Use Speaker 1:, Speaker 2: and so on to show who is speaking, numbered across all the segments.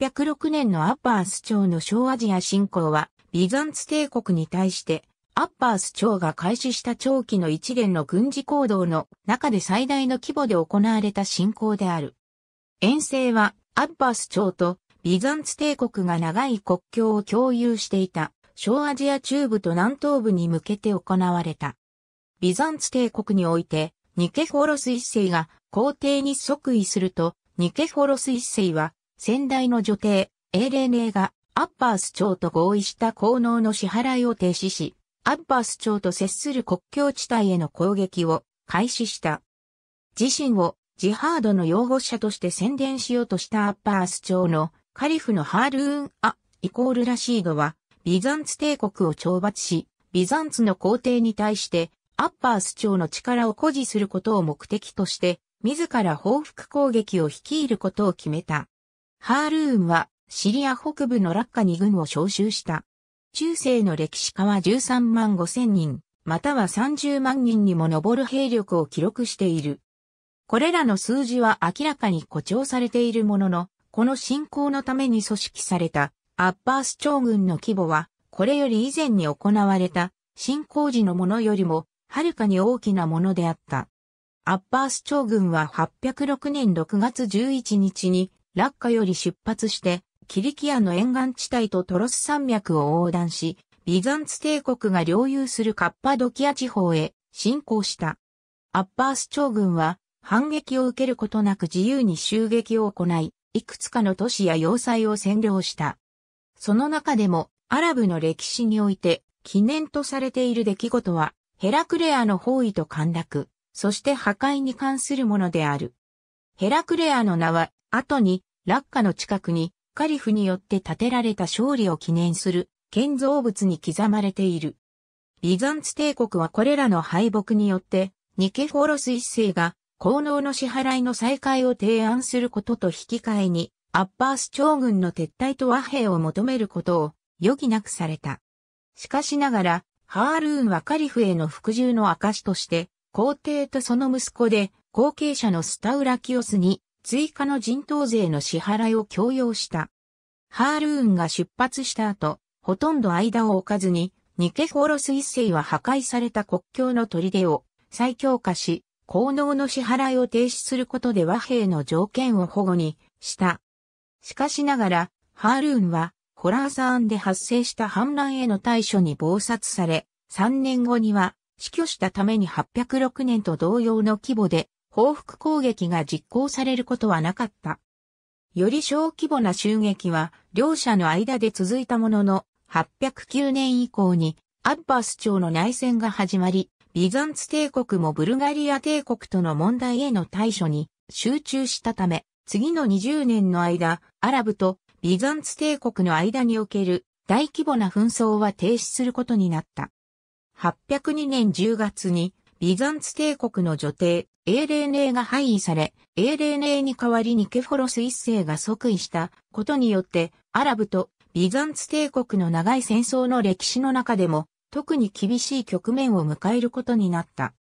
Speaker 1: 806年のアッバース朝の小アジア侵攻は、ビザンツ帝国に対して、アッバース朝が開始した長期の一連の軍事行動の中で最大の規模で行われた侵攻である。遠征は、アッバース朝とビザンツ帝国が長い国境を共有していた、小アジア中部と南東部に向けて行われた。ビザンツ帝国において、ニケフォロス一世が皇帝に即位すると、ニケフォロス一世は先代の女帝、エーレン・ネーが、アッバース朝と合意した効能の支払いを停止し、アッバース朝と接する国境地帯への攻撃を開始した。自身をジハードの擁護者として宣伝しようとしたアッバース朝のカリフのハールーン・ア・イコール・ラシードは、ビザンツ帝国を懲罰し、ビザンツの皇帝に対して、アッバース朝の力を誇示することを目的として、自ら報復攻撃を率いることを決めた。ハールーンはシリア北部のラッカに軍を招集した。中世の歴史家は13万5千人、または30万人にも上る兵力を記録している。これらの数字は明らかに誇張されているものの、この侵攻のために組織されたアッバース朝軍の規模は、これより以前に行われた侵攻時のものよりも、はるかに大きなものであった。アッバース朝軍は806年6月11日にラッカより出発して、キリキアの沿岸地帯とトロス山脈を横断し、ビザンツ帝国が領有するカッパドキア地方へ侵攻した。アッパース朝軍は反撃を受けることなく自由に襲撃を行い、いくつかの都市や要塞を占領した。その中でもアラブの歴史において記念とされている出来事はヘラクレアの包囲と陥落、そして破壊に関するものである。ヘラクレアの名は後に、落下の近くに、カリフによって建てられた勝利を記念する建造物に刻まれている。ビザンツ帝国はこれらの敗北によって、ニケフォロス一世が、効能の支払いの再開を提案することと引き換えに、アッパース長軍の撤退と和平を求めることを余儀なくされた。しかしながら、ハールーンはカリフへの服従の証として、皇帝とその息子で後継者のスタウラキオスに追加の人頭税の支払いを強要した。ハールーンが出発した後、ほとんど間を置かずに、ニケフォロス一世は破壊された国境の砦を再強化し、効能の支払いを停止することで和平の条件を保護にした。しかしながら、ハールーンは、ホラーサーンで発生した反乱への対処に暴殺され、3年後には死去したために806年と同様の規模で報復攻撃が実行されることはなかった。より小規模な襲撃は両者の間で続いたものの、809年以降にアッバス朝の内戦が始まり、ビザンツ帝国もブルガリア帝国との問題への対処に集中したため、次の20年の間、アラブとビザンツ帝国の間における大規模な紛争は停止することになった。802年10月にビザンツ帝国の女帝、英霊寧が廃位され、英霊寧に代わりにケフォロス一世が即位したことによって、アラブとビザンツ帝国の長い戦争の歴史の中でも、特に厳しい局面を迎えることになった。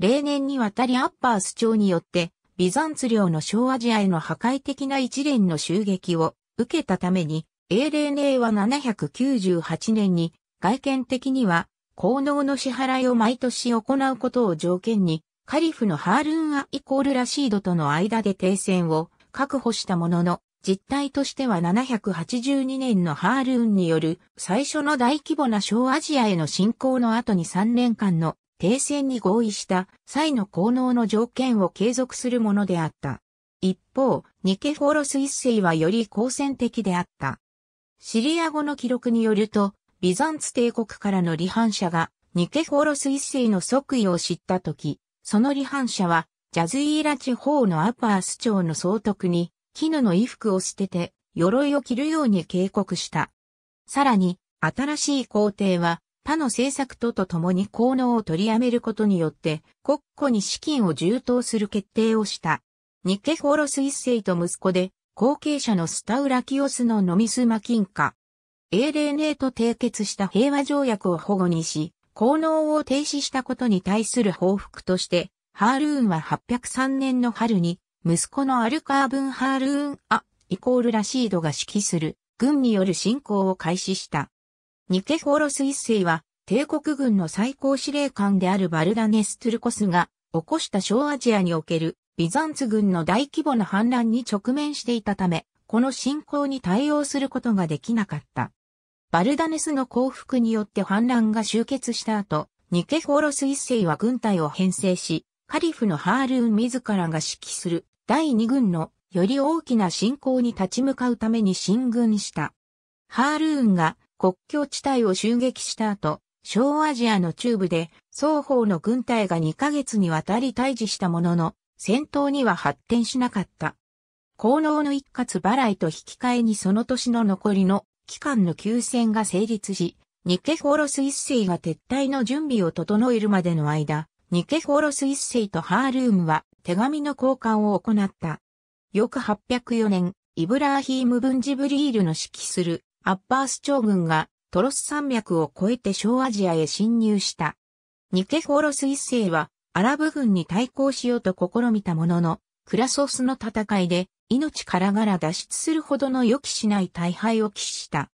Speaker 1: 例年にわたりアッパース朝によって、ビザンツ領の小アジアへの破壊的な一連の襲撃を受けたために、英霊寧は798年に、外見的には効能の支払いを毎年行うことを条件に、カリフのハールーン・ア・イコール・ラシードとの間で停戦を確保したものの、実態としては782年のハールーンによる最初の大規模な小アジアへの侵攻の後に3年間の停戦に合意した際の効能の条件を継続するものであった。一方、ニケフォロス一世はより好戦的であった。シリア語の記録によると、ビザンツ帝国からの離反者がニケフォロス一世の即位を知った時、その離反者はジャズイーラ地方のアパース朝の総督に絹の衣服を捨てて鎧を着るように警告した。さらに、新しい皇帝は他の政策とと共に効能を取りやめることによって国庫に資金を充当する決定をした。ニケフォロス一世と息子で後継者のスタウラキオスのノミスマ金カ。英霊寧と締結した平和条約を保護にし、効能を停止したことに対する報復として、ハールーンは803年の春に、息子のアルカーブン・ハールーン・ア、イコール・ラシードが指揮する、軍による侵攻を開始した。ニケフォロス一世は、帝国軍の最高司令官であるバルダネス・トゥルコスが起こした小アジアにおけるビザンツ軍の大規模な反乱に直面していたため、この侵攻に対応することができなかった。バルダネスの降伏によって反乱が終結した後、ニケフォロス一世は軍隊を編成し、カリフのハールーン自らが指揮する第二軍のより大きな侵攻に立ち向かうために進軍した。ハールーンが国境地帯を襲撃した後、小アジアの中部で双方の軍隊が2ヶ月にわたり退治したものの、戦闘には発展しなかった。功能の一括払いと引き換えにその年の残りの機関の休戦が成立し、ニケフォロス一世が撤退の準備を整えるまでの間、ニケフォロス一世とハールームは手紙の交換を行った。翌804年、イブラーヒーム・ブンジブリールの指揮するアッバース朝軍がトロス山脈を越えて小アジアへ侵入した。ニケフォロス一世はアラブ軍に対抗しようと試みたものの、クラソスの戦いで命からがら脱出するほどの予期しない大敗を喫した。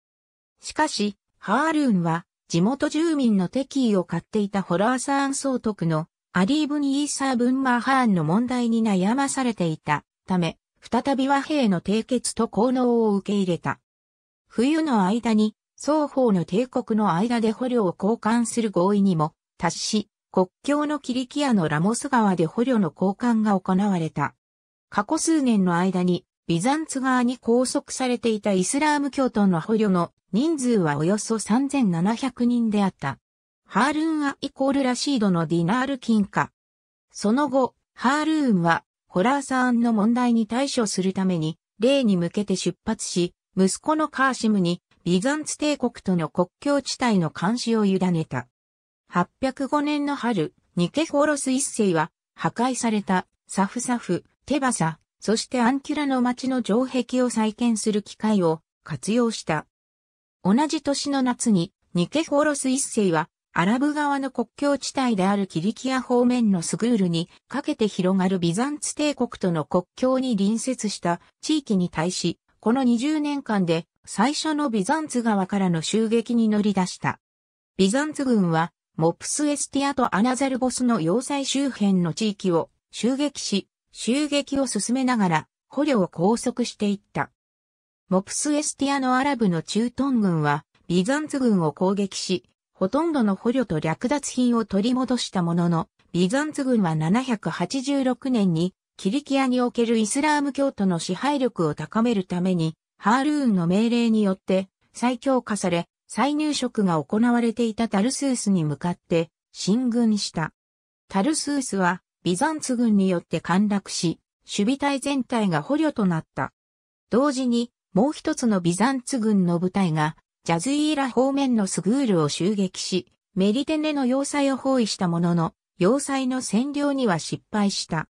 Speaker 1: しかし、ハールーンは地元住民の敵意を買っていたホラーサーン総督のアリーブニーサー・ブンマーハーンの問題に悩まされていたため、再び和平の締結と効能を受け入れた。冬の間に双方の帝国の間で捕虜を交換する合意にも達し、国境のキリキアのラモス川で捕虜の交換が行われた。過去数年の間に、ビザンツ側に拘束されていたイスラーム教徒の捕虜の人数はおよそ3700人であった。ハールーン・ア・イコール・ラシードのディナール金貨。その後、ハールーンは、ホラーサーンの問題に対処するために、例に向けて出発し、息子のカーシムに、ビザンツ帝国との国境地帯の監視を委ねた。805年の春、ニケフォロス一世は、破壊された、サフサフ、テバサ、そしてアンキュラの町の城壁を再建する機会を活用した。同じ年の夏にニケフォロス一世はアラブ側の国境地帯であるキリキア方面のスグールにかけて広がるビザンツ帝国との国境に隣接した地域に対し、この20年間で最初のビザンツ側からの襲撃に乗り出した。ビザンツ軍はモプスエスティアとアナザルボスの要塞周辺の地域を襲撃し、襲撃を進めながら捕虜を拘束していった。モプスエスティアのアラブの駐屯軍はビザンツ軍を攻撃し、ほとんどの捕虜と略奪品を取り戻したものの、ビザンツ軍は786年にキリキアにおけるイスラーム教徒の支配力を高めるために、ハールーンの命令によって再強化され、再入植が行われていたタルスースに向かって進軍した。タルスースはビザンツ軍によって陥落し、守備隊全体が捕虜となった。同時に、もう一つのビザンツ軍の部隊が、ジャズイーラ方面のスグールを襲撃し、メリテネの要塞を包囲したものの、要塞の占領には失敗した。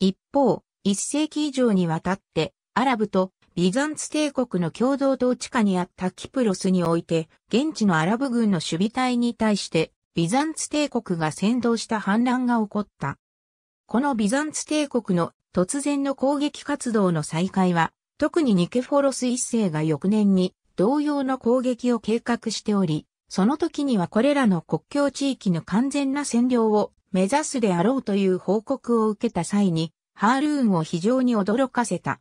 Speaker 1: 一方、一世紀以上にわたって、アラブとビザンツ帝国の共同統治下にあったキプロスにおいて、現地のアラブ軍の守備隊に対して、ビザンツ帝国が先導した反乱が起こった。このビザンツ帝国の突然の攻撃活動の再開は、特にニケフォロス一世が翌年に同様の攻撃を計画しており、その時にはこれらの国境地域の完全な占領を目指すであろうという報告を受けた際に、ハールーンを非常に驚かせた。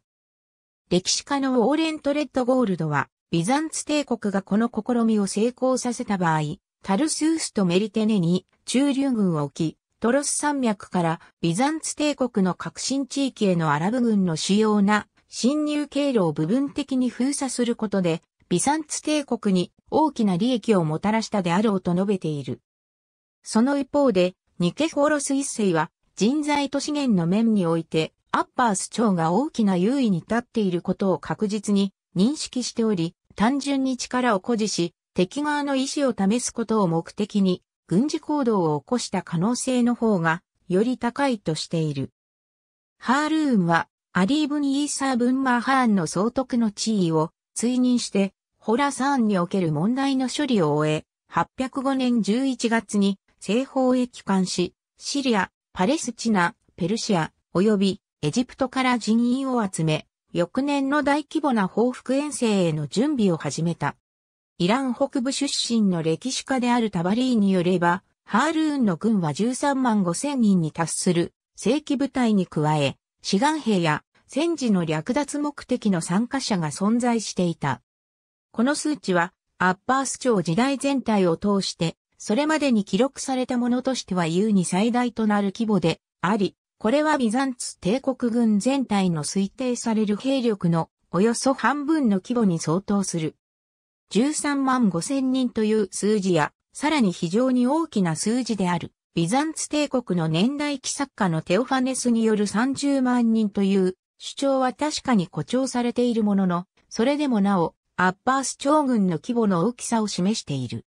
Speaker 1: 歴史家のウォーレント・レッド・ゴールドは、ビザンツ帝国がこの試みを成功させた場合、タルスースとメリテネに駐留軍を置き、トロス山脈からビザンツ帝国の核心地域へのアラブ軍の主要な侵入経路を部分的に封鎖することで、ビザンツ帝国に大きな利益をもたらしたであろうと述べている。その一方で、ニケフォロス一世は人材と資源の面において、アッパース朝が大きな優位に立っていることを確実に認識しており、単純に力を誇示し、敵側の意志を試すことを目的に、軍事行動を起こした可能性の方がより高いとしている。ハールーンはアリー・ブニーサー・ブンマーハーンの総督の地位を追認してホラサーンにおける問題の処理を終え、805年11月に西方へ帰還し、シリア、パレスチナ、ペルシア、及びエジプトから人員を集め、翌年の大規模な報復遠征への準備を始めた。イラン北部出身の歴史家であるタバリーによれば、ハールーンの軍は13万5千人に達する正規部隊に加え、志願兵や戦時の略奪目的の参加者が存在していた。この数値は、アッパース朝時代全体を通して、それまでに記録されたものとしては優に最大となる規模であり、これはビザンツ帝国軍全体の推定される兵力のおよそ半分の規模に相当する。13万5千人という数字や、さらに非常に大きな数字である、ビザンツ帝国の年代記作家のテオファネスによる30万人という主張は確かに誇張されているものの、それでもなお、アッバース朝軍の規模の大きさを示している。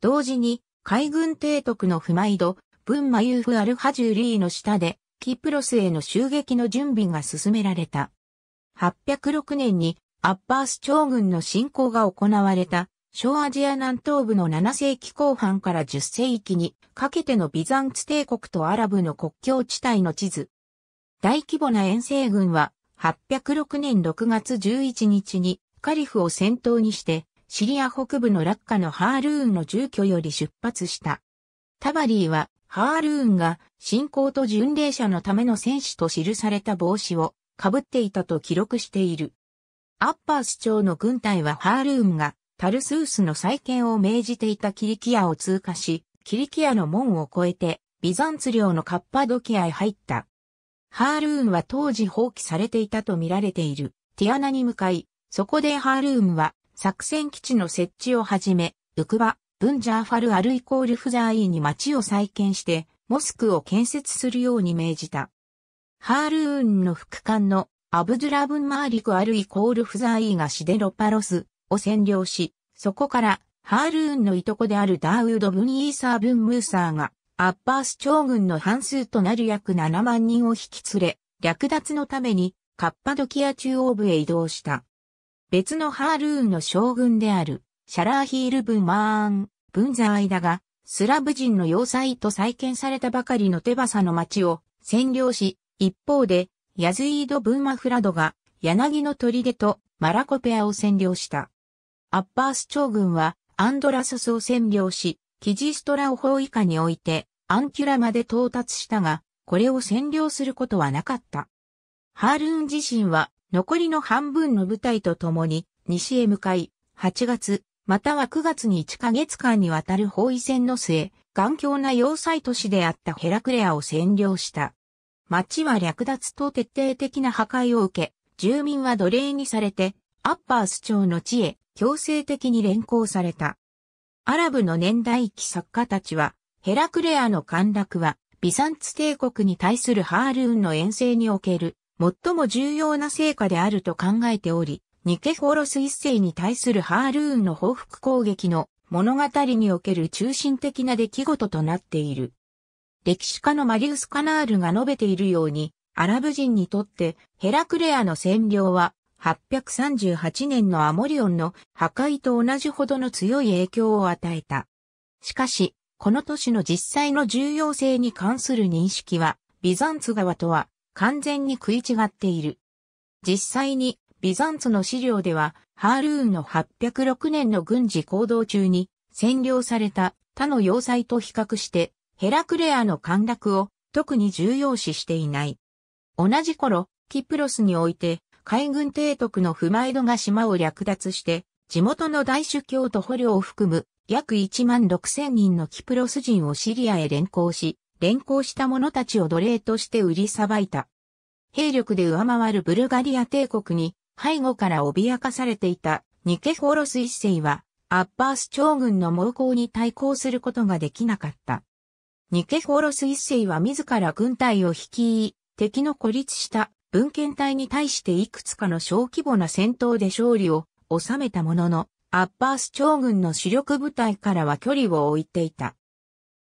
Speaker 1: 同時に、海軍提督の不毎度、文マユーフ・アルハジュリーの下で、キプロスへの襲撃の準備が進められた。806年にアッバース朝軍の侵攻が行われた、小アジア南東部の7世紀後半から10世紀にかけてのビザンツ帝国とアラブの国境地帯の地図。大規模な遠征軍は806年6月11日にカリフを先頭にしてシリア北部の落下のハールーンの住居より出発した。タバリーはハールーンが信仰と巡礼者のための戦士と記された帽子をかぶっていたと記録している。アッパース朝の軍隊はハールームがタルスースの再建を命じていたキリキアを通過し、キリキアの門を越えて、ビザンツ領のカッパドキアへ入った。ハールームは当時放棄されていたと見られているティアナに向かい、そこでハールームは作戦基地の設置をはじめ、ウクバ、ブンジャーファルアルイコールフザーイに町を再建して、モスクを建設するように命じた。ハールーンの副官のアブドゥラブン・マーリク・アルイコール・フザーイがシデロパロスを占領し、そこからハールーンのいとこであるダーウード・ブン・イーサー・ブン・ムーサーがアッバース朝軍の半数となる約7万人を引き連れ、略奪のためにカッパドキア中央部へ移動した。別のハールーンの将軍であるシャラーヒール・ブン・マーン・ブンザーイだが、スラブ人の要塞と再建されたばかりのテバサの町を占領し、一方でヤズイード・ブーマフラドが柳の砦とマラコペアを占領した。アッパース長軍はアンドラソスを占領し、キジストラを包囲下に置いてアンキュラまで到達したが、これを占領することはなかった。ハールーン自身は残りの半分の部隊と共に西へ向かい、8月、または9月に1ヶ月間にわたる包囲戦の末、頑強な要塞都市であったヘラクレアを占領した。町は略奪と徹底的な破壊を受け、住民は奴隷にされて、アッパース町の地へ強制的に連行された。アラブの年代記作家たちは、ヘラクレアの陥落は、ビサンツ帝国に対するハールーンの遠征における、最も重要な成果であると考えており、ニケフォロス一世に対するハールーンの報復攻撃の物語における中心的な出来事となっている。歴史家のマリウス・カナールが述べているように、アラブ人にとってヘラクレアの占領は838年のアモリオンの破壊と同じほどの強い影響を与えた。しかし、この都市の実際の重要性に関する認識は、ビザンツ側とは完全に食い違っている。実際に、ビザンツの資料では、ハールーンの806年の軍事行動中に占領された他の要塞と比較してヘラクレアの陥落を特に重要視していない。同じ頃、キプロスにおいて海軍提督のフマイドが島を略奪して、地元の大主教と捕虜を含む約1万6千人のキプロス人をシリアへ連行し、連行した者たちを奴隷として売りさばいた。兵力で上回るブルガリア帝国に背後から脅かされていたニケフォロス一世はアッバース長軍の猛攻に対抗することができなかった。ニケフォロス一世は自ら軍隊を率い、敵の孤立した文献隊に対していくつかの小規模な戦闘で勝利を収めたものの、アッバース長軍の主力部隊からは距離を置いていた。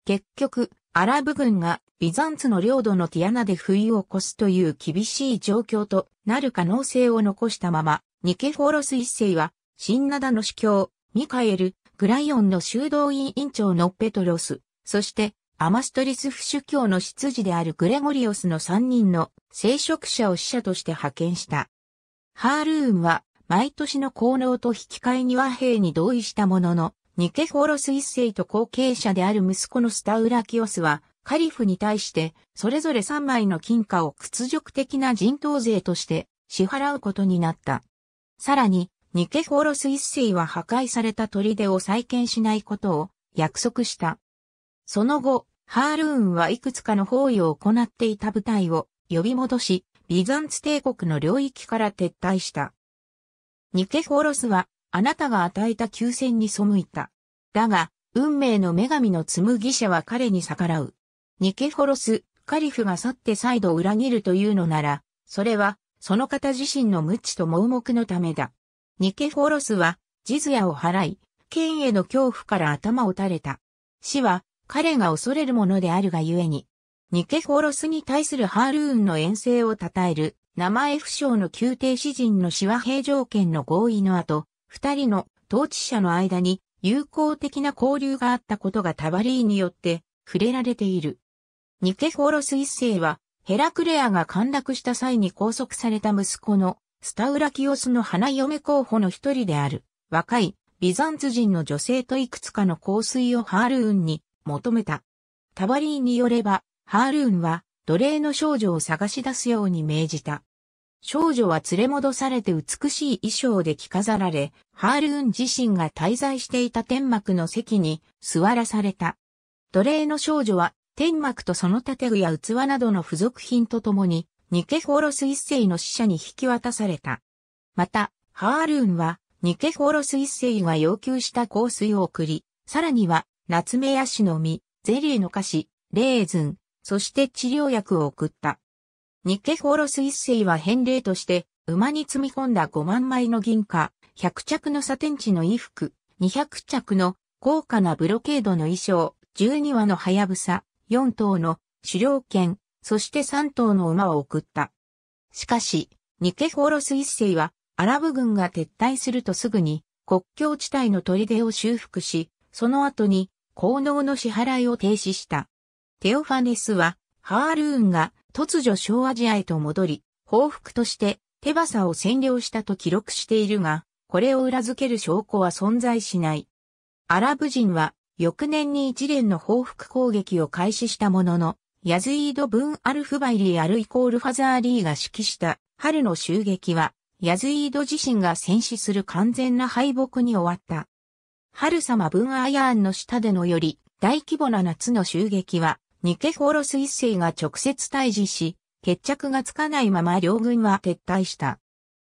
Speaker 1: 結局、アラブ軍がビザンツの領土のティアナで不意を越すという厳しい状況となる可能性を残したまま、ニケフォロス一世は、シンナダの主教、ミカエル、グライオンの修道院院長のペトロス、そしてアマストリスフ主教の執事であるグレゴリオスの3人の聖職者を使者として派遣した。ハールーンは毎年の功能と引き換えに和平に同意したものの、ニケフォロス一世と後継者である息子のスタウラキオスは、カリフに対して、それぞれ3枚の金貨を屈辱的な人頭税として支払うことになった。さらに、ニケフォロス一世は破壊された砦を再建しないことを約束した。その後、ハールーンはいくつかの包囲を行っていた部隊を呼び戻し、ビザンツ帝国の領域から撤退した。ニケフォロスは、あなたが与えた休戦に背いた。だが、運命の女神の紡ぎ者は彼に逆らう。ニケフォロス、カリフが去って再度裏切るというのなら、それは、その方自身の無知と盲目のためだ。ニケフォロスは、ジズヤを払い、剣への恐怖から頭を垂れた。死は、彼が恐れるものであるがゆえに、ニケフォロスに対するハールーンの遠征を称える、名前不詳の宮廷詩人の死は平条件の合意の後、二人の統治者の間に友好的な交流があったことがタバリーによって触れられている。ニケフォロス一世は、ヘラクレアが陥落した際に拘束された息子のスタウラキオスの花嫁候補の一人である、若いビザンツ人の女性といくつかの香水をハールーンに求めた。タバリーによれば、ハールーンは奴隷の少女を探し出すように命じた。少女は連れ戻されて美しい衣装で着飾られ、ハールーン自身が滞在していた天幕の席に座らされた。奴隷の少女は天幕とその建具や器などの付属品とともに、ニケフォロス一世の死者に引き渡された。また、ハールーンは、ニケフォロス一世が要求した香水を送り、さらには、ナツメヤシの実、ゼリーの菓子、レーズン、そして治療薬を送った。ニケフォロス一世は返礼として、馬に積み込んだ5万枚の銀貨、100着のサテン地の衣服、200着の高価なブロケードの衣装、12羽のハヤブサ、4頭の狩猟犬、そして3頭の馬を送った。しかし、ニケフォロス一世は、アラブ軍が撤退するとすぐに、国境地帯の砦を修復し、その後に効能の支払いを停止した。テオファネスは、ハールーンが突如小アジアへと戻り、報復としてテバサを占領したと記録しているが、これを裏付ける証拠は存在しない。アラブ人は翌年に一連の報復攻撃を開始したものの、ヤズイード・ブン・アルフバイリー・アルイコール・ファザーリーが指揮した春の襲撃は、ヤズイード自身が戦死する完全な敗北に終わった。春様ンアイアンの下でのより大規模な夏の襲撃は、ニケフォロス一世が直接対峙し、決着がつかないまま両軍は撤退した。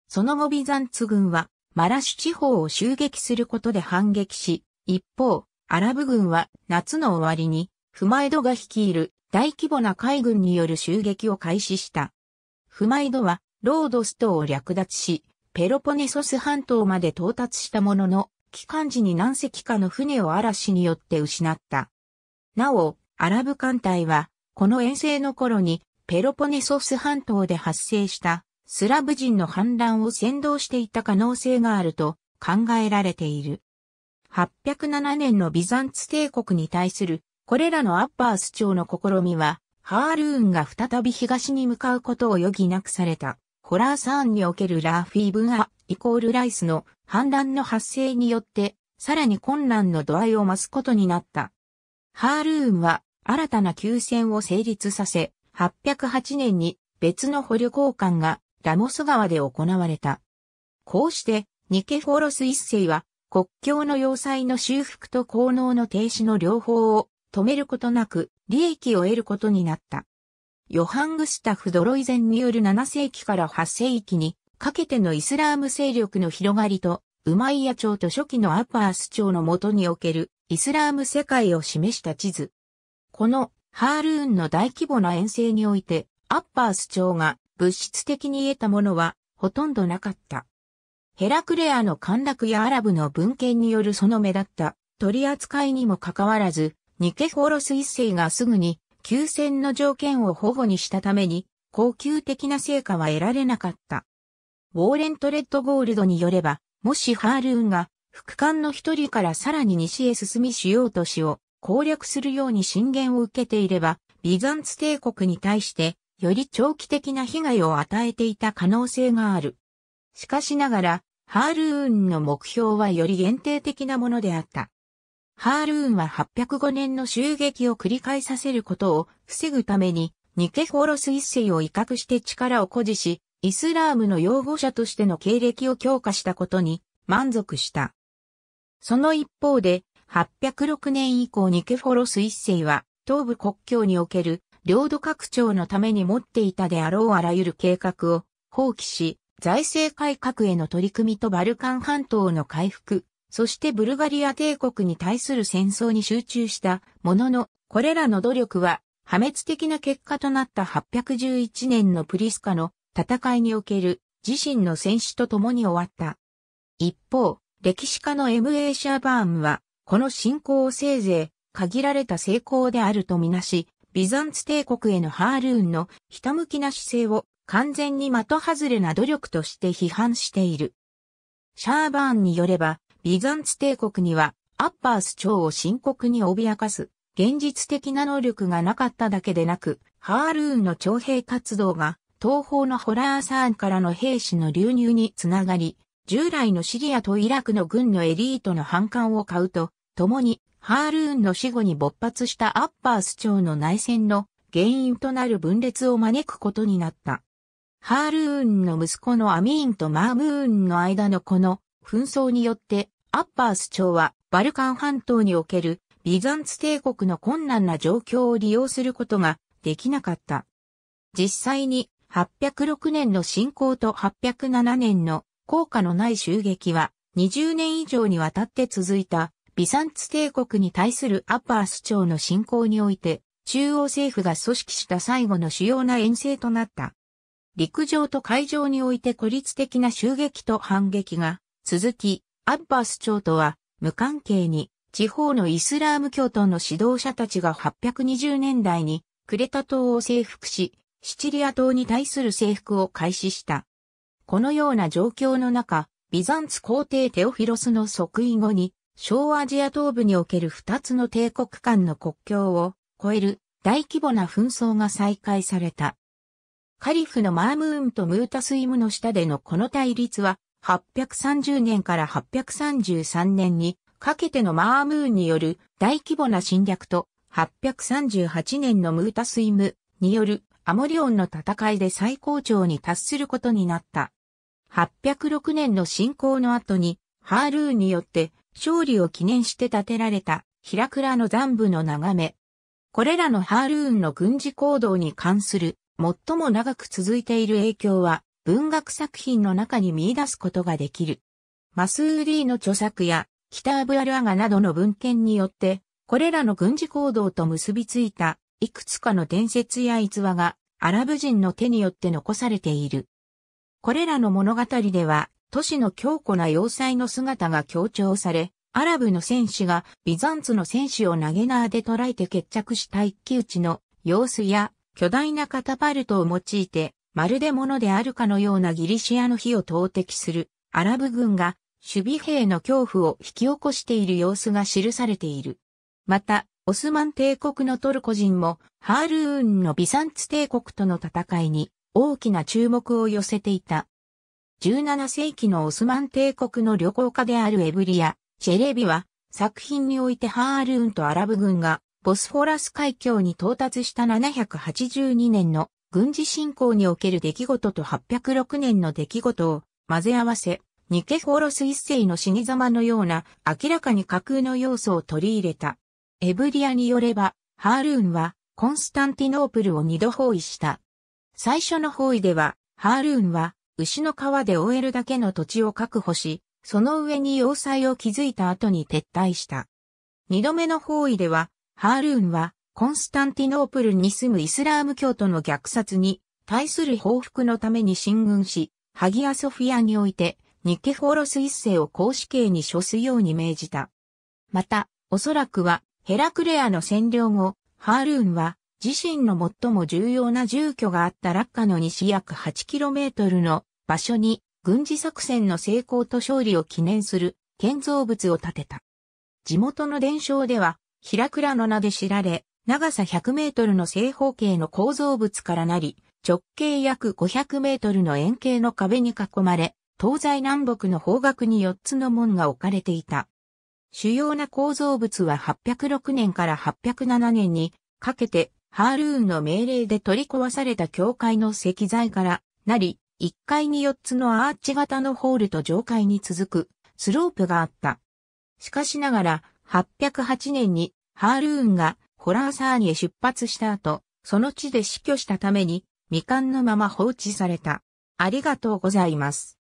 Speaker 1: その後ビザンツ軍は、マラシュ地方を襲撃することで反撃し、一方、アラブ軍は夏の終わりに、フマイドが率いる大規模な海軍による襲撃を開始した。フマイドは、ロードス島を略奪し、ペロポネソス半島まで到達したものの、機関時に何隻かの船を嵐によって失った。なお、アラブ艦隊は、この遠征の頃に、ペロポネソス半島で発生したスラブ人の反乱を先導していた可能性があると考えられている。807年のビザンツ帝国に対するこれらのアッパース朝の試みは、ハールーンが再び東に向かうことを余儀なくされた、ホラーサーンにおけるラーフィーブンアイコールライスの反乱の発生によって、さらに混乱の度合いを増すことになった。ハールーンは新たな休戦を成立させ、808年に別の捕虜交換がラモス川で行われた。こうして、ニケフォロス一世は国境の要塞の修復と効能の停止の両方を止めることなく利益を得ることになった。ヨハン・グスタフ・ドロイゼンによる7世紀から8世紀にかけてのイスラーム勢力の広がりと、ウマイヤ朝と初期のアッパース朝の元におけるイスラーム世界を示した地図。このハールーンの大規模な遠征において、アッパース朝が物質的に得たものはほとんどなかった。ヘラクレアの陥落やアラブの文献によるその目立った取り扱いにもかかわらず、ニケフォロス一世がすぐに休戦の条件を保護にしたために、恒久的な成果は得られなかった。ウォーレントレッドゴールドによれば、もしハールーンが、副官の一人からさらに西へ進み主要都市を攻略するように進言を受けていれば、ビザンツ帝国に対して、より長期的な被害を与えていた可能性がある。しかしながら、ハールーンの目標はより限定的なものであった。ハールーンは805年の襲撃を繰り返させることを防ぐために、ニケフォロス一世を威嚇して力を誇示し、イスラームの擁護者としての経歴を強化したことに満足した。その一方で、806年以降にケフォロス一世は、東部国境における領土拡張のために持っていたであろうあらゆる計画を放棄し、財政改革への取り組みとバルカン半島の回復、そしてブルガリア帝国に対する戦争に集中したものの、これらの努力は破滅的な結果となった811年のプリスカの戦いにおける自身の戦死と共に終わった。一方、歴史家の M.A. シャーバーンは、この侵攻をせいぜい限られた成功であるとみなし、ビザンツ帝国へのハールーンのひたむきな姿勢を完全に的外れな努力として批判している。シャーバーンによれば、ビザンツ帝国にはアッパース朝を深刻に脅かす現実的な能力がなかっただけでなく、ハールーンの徴兵活動が東方のホラーサーンからの兵士の流入につながり、従来のシリアとイラクの軍のエリートの反感を買うと、共にハールーンの死後に勃発したアッパース朝の内戦の原因となる分裂を招くことになった。ハールーンの息子のアミーンとマームーンの間のこの紛争によってアッパース朝はバルカン半島におけるビザンツ帝国の困難な状況を利用することができなかった。実際に806年の侵攻と807年の効果のない襲撃は20年以上にわたって続いたビサンツ帝国に対するアッパース朝の侵攻において中央政府が組織した最後の主要な遠征となった。陸上と海上において孤立的な襲撃と反撃が続き、アッバース朝とは無関係に地方のイスラーム教徒の指導者たちが820年代にクレタ島を征服し、シチリア島に対する征服を開始した。このような状況の中、ビザンツ皇帝テオフィロスの即位後に、小アジア東部における二つの帝国間の国境を超える大規模な紛争が再開された。カリフのマームーンとムータスイムの下でのこの対立は、830年から833年にかけてのマームーンによる大規模な侵略と、838年のムータスイムによるアモリオンの戦いで最高潮に達することになった。806年の侵攻の後に、ハールーンによって勝利を記念して建てられた、平倉の残部の眺め。これらのハールーンの軍事行動に関する最も長く続いている影響は文学作品の中に見出すことができる。マスーリーの著作や北アブアルアガなどの文献によってこれらの軍事行動と結びついたいくつかの伝説や逸話がアラブ人の手によって残されている。これらの物語では、都市の強固な要塞の姿が強調され、アラブの戦士がビザンツの戦士を投げ縄で捕らえて決着した一騎打ちの様子や巨大なカタパルトを用いてまるで物であるかのようなギリシアの火を投擲するアラブ軍が守備兵の恐怖を引き起こしている様子が記されている。また、オスマン帝国のトルコ人も、ハールーンのビサンツ帝国との戦いに大きな注目を寄せていた。17世紀のオスマン帝国の旅行家であるエブリア、チェレビは、作品においてハールーンとアラブ軍が、ボスフォラス海峡に到達した782年の軍事侵攻における出来事と806年の出来事を混ぜ合わせ、ニケフォロス一世の死に様のような明らかに架空の要素を取り入れた。エブリアによれば、ハールーンはコンスタンティノープルを二度包囲した。最初の包囲では、ハールーンは牛の皮で覆えるだけの土地を確保し、その上に要塞を築いた後に撤退した。二度目の包囲では、ハールーンはコンスタンティノープルに住むイスラーム教徒の虐殺に対する報復のために進軍し、ハギアソフィアにおいてニケフォロス一世を公死刑に処すように命じた。また、おそらくはヘラクレアの占領後、ハールーンは自身の最も重要な住居があったラッカの西約 8km の場所に軍事作戦の成功と勝利を記念する建造物を建てた。地元の伝承では、平倉の名で知られ、長さ100メートルの正方形の構造物からなり、直径約500メートルの円形の壁に囲まれ、東西南北の方角に4つの門が置かれていた。主要な構造物は806年から807年にかけてハールーンの命令で取り壊された教会の石材からなり、1階に4つのアーチ型のホールと上階に続くスロープがあった。しかしながら、808年にハールーンがホラーサーニへ出発した後、その地で死去したために未完のまま放置された。ありがとうございます。